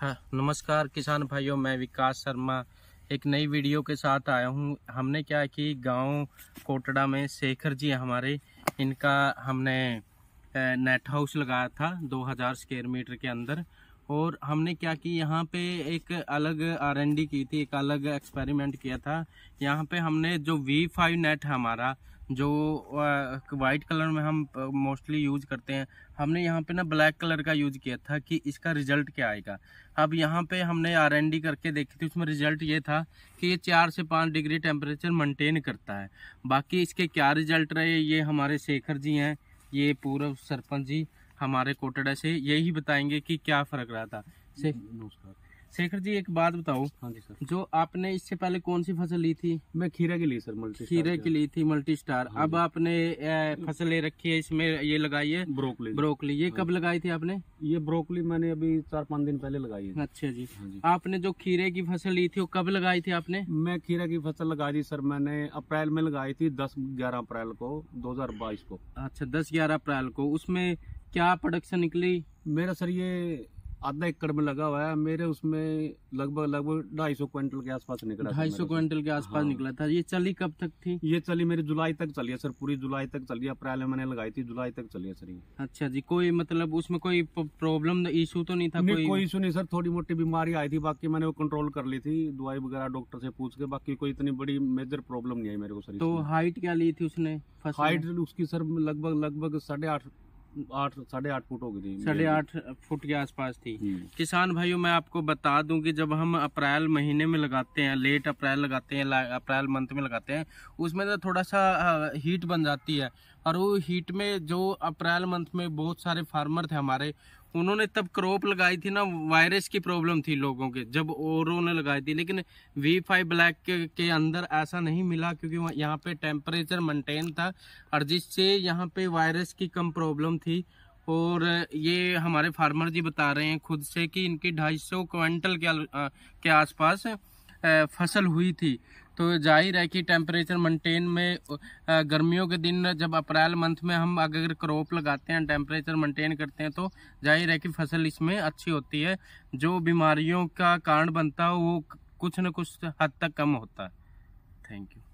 हाँ नमस्कार किसान भाइयों मैं विकास शर्मा एक नई वीडियो के साथ आया हूँ हमने क्या कि गांव कोटड़ा में शेखर जी हमारे इनका हमने नेट हाउस लगाया था 2000 स्क्वेयर मीटर के अंदर और हमने क्या कि यहाँ पे एक अलग आर की थी एक अलग एक्सपेरिमेंट किया था यहाँ पे हमने जो वी फाइव नेट हमारा जो वाइट कलर में हम मोस्टली यूज करते हैं हमने यहाँ पे ना ब्लैक कलर का यूज किया था कि इसका रिजल्ट क्या आएगा अब यहाँ पे हमने आर एन डी करके देखी थी उसमें रिजल्ट ये था कि ये चार से पाँच डिग्री टेम्परेचर मेंटेन करता है बाकी इसके क्या रिजल्ट रहे ये हमारे शेखर जी हैं ये पूर्व सरपंच जी हमारे कोटड़ा से यही बताएंगे कि क्या फ़र्क रहा था नमस्कार शेखर जी एक बात बताओ हाँ जी सर जो आपने इससे पहले कौन सी फसल ली थी मैं खीरे की ली सर मल्टी खीरे की ली थी मल्टी स्टार हाँ अब आपने ले रखी है इसमें ये लगाई है ब्रोकली ब्रोकली ये हाँ। कब लगाई थी आपने ये ब्रोकली मैंने अभी चार पाँच दिन पहले लगाई है अच्छा हाँ जी आपने जो खीरे की फसल ली थी वो कब लगाई थी आपने मैं खीरे की फसल लगाई थी सर मैंने अप्रैल में लगाई थी दस ग्यारह अप्रैल को दो को अच्छा दस ग्यारह अप्रैल को उसमें क्या प्रोडक्शन निकली मेरा सर ये आधा एकड़ में लगा हुआ है मेरे उसमें लगभग लगभग ढाई सौ क्विंटल के आसपास निकला ढाई सौ क्विंटल के आसपास हाँ। निकला था ये चली कब तक थी ये चली मेरी जुलाई तक चली है सर पूरी जुलाई तक चली अप्रैल में मैंने लगाई थी जुलाई तक चली है सर ये अच्छा जी कोई मतलब उसमें कोई प्रॉब्लम इशू तो नहीं था नहीं, कोई, कोई इशू नहीं सर थोड़ी मोटी बीमारी आई थी बाकी मैंने वो कंट्रोल कर ली थी दवाई वगैरह डॉक्टर से पूछ के बाकी कोई इतनी बड़ी मेजर प्रॉब्लम नहीं आई मेरे को सर तो हाइट क्या ली थी उसने हाइट उसकी सर लगभग लगभग साढ़े आठ आठ साढ़े आठ फुट हो गई थी साढ़े आठ फुट के आसपास थी हम्म। किसान भाइयों मैं आपको बता दूं कि जब हम अप्रैल महीने में लगाते हैं लेट अप्रैल लगाते हैं अप्रैल मंथ में लगाते हैं उसमें तो थोड़ा सा हीट बन जाती है और वो हीट में जो अप्रैल मंथ में बहुत सारे फार्मर थे हमारे उन्होंने तब क्रॉप लगाई थी ना वायरस की प्रॉब्लम थी लोगों के जब और ने लगाई थी लेकिन वी फाइव ब्लैक के, के अंदर ऐसा नहीं मिला क्योंकि यहाँ पे टेम्परेचर मेंटेन था और जिससे यहाँ पे वायरस की कम प्रॉब्लम थी और ये हमारे फार्मर जी बता रहे हैं खुद से कि इनकी सौ क्विंटल के आसपास फसल हुई थी तो जाहिर है कि टेम्परेचर मेंटेन में गर्मियों के दिन जब अप्रैल मंथ में हम अगर क्रॉप लगाते हैं टेम्परेचर मेंटेन करते हैं तो जाहिर है कि फसल इसमें अच्छी होती है जो बीमारियों का कारण बनता है वो कुछ न कुछ हद तक कम होता है थैंक यू